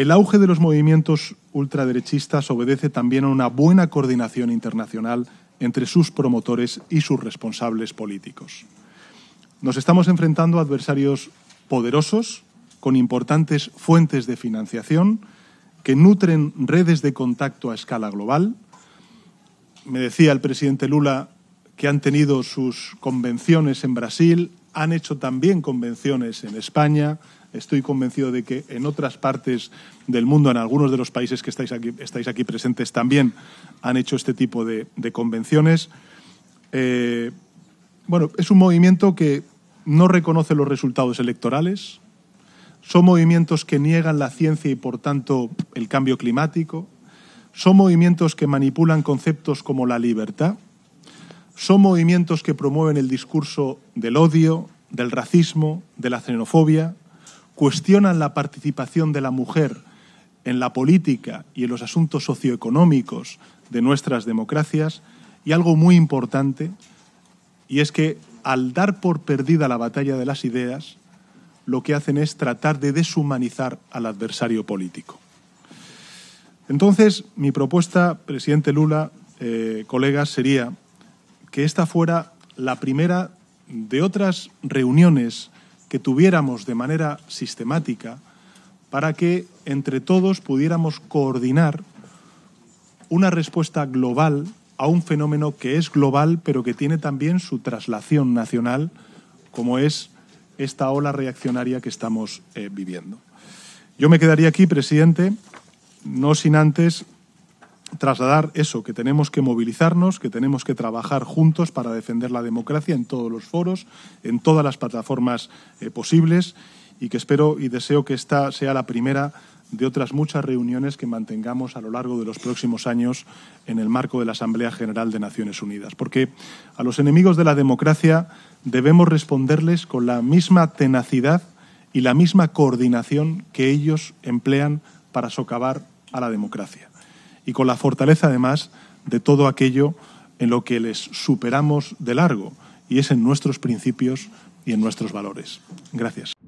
El auge de los movimientos ultraderechistas obedece también a una buena coordinación internacional entre sus promotores y sus responsables políticos. Nos estamos enfrentando a adversarios poderosos, con importantes fuentes de financiación, que nutren redes de contacto a escala global. Me decía el presidente Lula que han tenido sus convenciones en Brasil, han hecho también convenciones en España. Estoy convencido de que en otras partes del mundo, en algunos de los países que estáis aquí, presentes, también han hecho este tipo de, convenciones. Eh, bueno, es un movimiento que no reconoce los resultados electorales. Son movimientos que niegan la ciencia y, por tanto, el cambio climático. Son movimientos que manipulan conceptos como la libertad son movimientos que promueven el discurso del odio, del racismo, de la xenofobia, cuestionan la participación de la mujer en la política y en los asuntos socioeconómicos de nuestras democracias y algo muy importante, y es que al dar por perdida la batalla de las ideas, lo que hacen es tratar de deshumanizar al adversario político. Entonces, mi propuesta, presidente Lula, eh, colegas, sería que esta fuera la primera de otras reuniones que tuviéramos de manera sistemática para que entre todos pudiéramos coordinar una respuesta global a un fenómeno que es global pero que tiene también su traslación nacional, como es esta ola reaccionaria que estamos eh, viviendo. Yo me quedaría aquí, presidente, no sin antes trasladar eso, que tenemos que movilizarnos, que tenemos que trabajar juntos para defender la democracia en todos los foros, en todas las plataformas eh, posibles y que espero y deseo que esta sea la primera de otras muchas reuniones que mantengamos a lo largo de los próximos años en el marco de la Asamblea General de Naciones Unidas. Porque a los enemigos de la democracia debemos responderles con la misma tenacidad y la misma coordinación que ellos emplean para socavar a la democracia y con la fortaleza además de todo aquello en lo que les superamos de largo, y es en nuestros principios y en nuestros valores. Gracias.